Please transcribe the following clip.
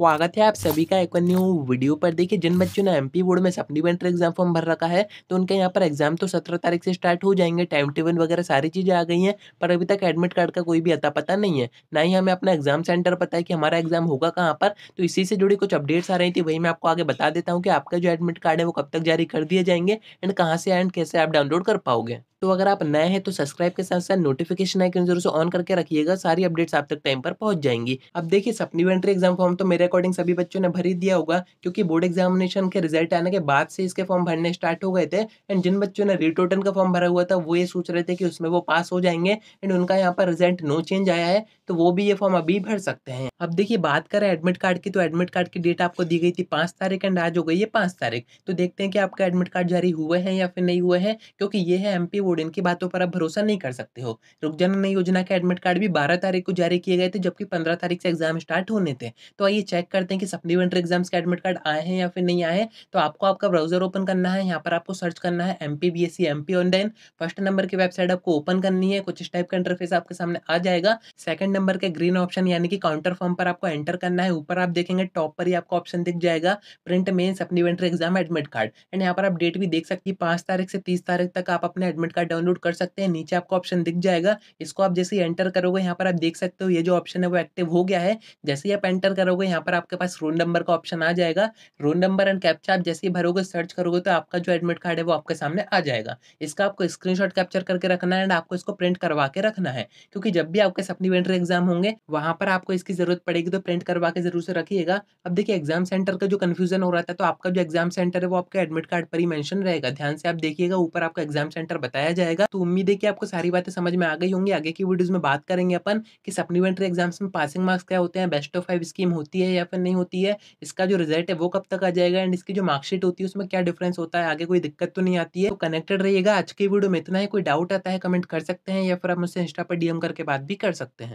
स्वागत है आप सभी का एक न्यू वीडियो पर देखिए जिन बच्चों ने एमपी बोर्ड में सप्लीमेंट्री एग्जाम फॉर्म भर रखा है तो उनके यहाँ पर एग्जाम तो सत्रह तारीख से स्टार्ट हो जाएंगे टाइम टेबल वगैरह सारी चीज़ें आ गई हैं पर अभी तक एडमिट कार्ड का कोई भी अता पता नहीं है ना ही हमें अपना एग्जाम सेंटर पता है कि हमारा एग्जाम होगा कहाँ पर तो इसी से जुड़ी कुछ अपडेट्स आ रही थी वही मैं आपको आगे बता देता हूँ कि आपका जो एडमिट कार्ड है वो कब तक जारी कर दिए जाएंगे एंड कहाँ से एंड कैसे आप डाउनलोड कर पाओगे तो अगर आप नए हैं तो सब्सक्राइब के साथ साथ नोटिफिकेशन आइकन जरूर से ऑन करके रखिएगा सारी अपडेट्स आप तक टाइम पर पहुंच जाएंगी अब देखिए सप्लीमेंट्री एग्जाम फॉर्म तो मेरे अकॉर्डिंग सभी बच्चों ने भर ही दिया होगा क्योंकि बोर्ड एग्जामिनेशन के रिजल्ट आने के बाद से इसके फॉर्म भरने स्टार्ट हो गए थे एंड जिन बच्चों ने रिटोटन का फॉर्म भरा हुआ था वो ये सोच रहे थे कि उसमें वो पास हो जाएंगे एंड उनका यहाँ पर रिजल्ट नो चेंज आया है तो वो भी ये फॉर्म अभी भर सकते हैं अब देखिए बात करें एडमिट कार्ड की तो एडमिट कार्ड की डेट आपको दी गई थी पांच तारीख एंड आज हो गई है पांच तारीख तो देखते हैं कि आपका एडमिट कार्ड जारी हुए हैं या फिर नहीं हुए हैं क्योंकि ये है एमपी बोर्ड इनकी बातों पर आप भरोसा नहीं कर सकते हो रुक जाना नई योजना के एडमिट कार्ड भी बारह तारीख को जारी किए गए थे जबकि पंद्रह तारीख से एग्जाम स्टार्ट होने थे तो आइए चेक करते हैं कि सप्लीमेंट्री एग्जाम्स के एडमिट कार्ड आए हैं या फिर नहीं आए तो आपको आपका ब्राउजर ओपन करना है यहाँ पर आपको सर्च करना है M P B online first number की वेबसाइट आपको ओपन करनी है कुछ इस टाइप का इंटरफेस आपके सामने आ जाएगा सेकंड नंबर के ग्रीन ऑप्शन यानी कि काउंटर फॉर्म पर आपको एंटर करना है ऊपर आप देखेंगे टॉप पर ही आपको ऑप्शन दिख जाएगा प्रिंट मेन्स अपनी एग्जाम एडमिट कार्ड एंड यहाँ पर आप डेट भी देख सकती है पांच तारीख से तीस तारीख तक आप अपने एडमिट का डाउनलोड कर सकते हैं नीचे आपको ऑप्शन दिख जाएगा इसको आप जैसे ही एंटर करोगे यहाँ पर आप देख सकते हो ये जो ऑप्शन है वो एक्टिव हो गया है जैसे ही आप एंटर करोगे यहाँ पर आपके पास रोल नंबर का ऑप्शन आ जाएगा रोल नंबर एंड कैप्चा आप जैसे ही भरोगे सर्च करोगे तो आपका जो एडमिट कार्ड है वो आपके सामने आ जाएगा इसका आपको स्क्रीन कैप्चर करके रखना है एंड आपको इसको प्रिंट करवा के रखना है क्योंकि जब भी आपके सपनी वेंटर एग्जाम होंगे वहाँ पर आपको इसकी जरूरत पड़ेगी तो प्रिंट करवा के जरूर से रखिएगा अब देखिए एग्जाम सेंटर का जो कन्फ्यूजन हो रहा था तो आपका जो एग्जाम सेंटर है वो आपके एडमिट कार्ड पर ही मैंशन रहेगा ध्यान से आप देखिएगा ऊपर आपका एग्जाम सेंटर बताया बताया जाएगा तो उम्मीद है कि आपको सारी बातें समझ में आ गई होंगी आगे की वीडियोज़ में बात करेंगे अपन कि सप्लीमेंट्री एग्जाम्स में पासिंग मार्क्स क्या होते हैं बेस्ट ऑफ फाइव स्कीम होती है या फिर नहीं होती है इसका जो रिजल्ट है वो कब तक आ जाएगा एंड इसकी जो मार्कशीट होती है उसमें क्या डिफरेंस होता है आगे कोई दिक्कत तो नहीं आती है तो कनेक्टेड रहिएगा आज की वीडियो में इतना ही कोई डाउट आता है कमेंट कर सकते हैं या फिर आप मुझसे इंस्टा पर डीएम करके बात भी कर सकते हैं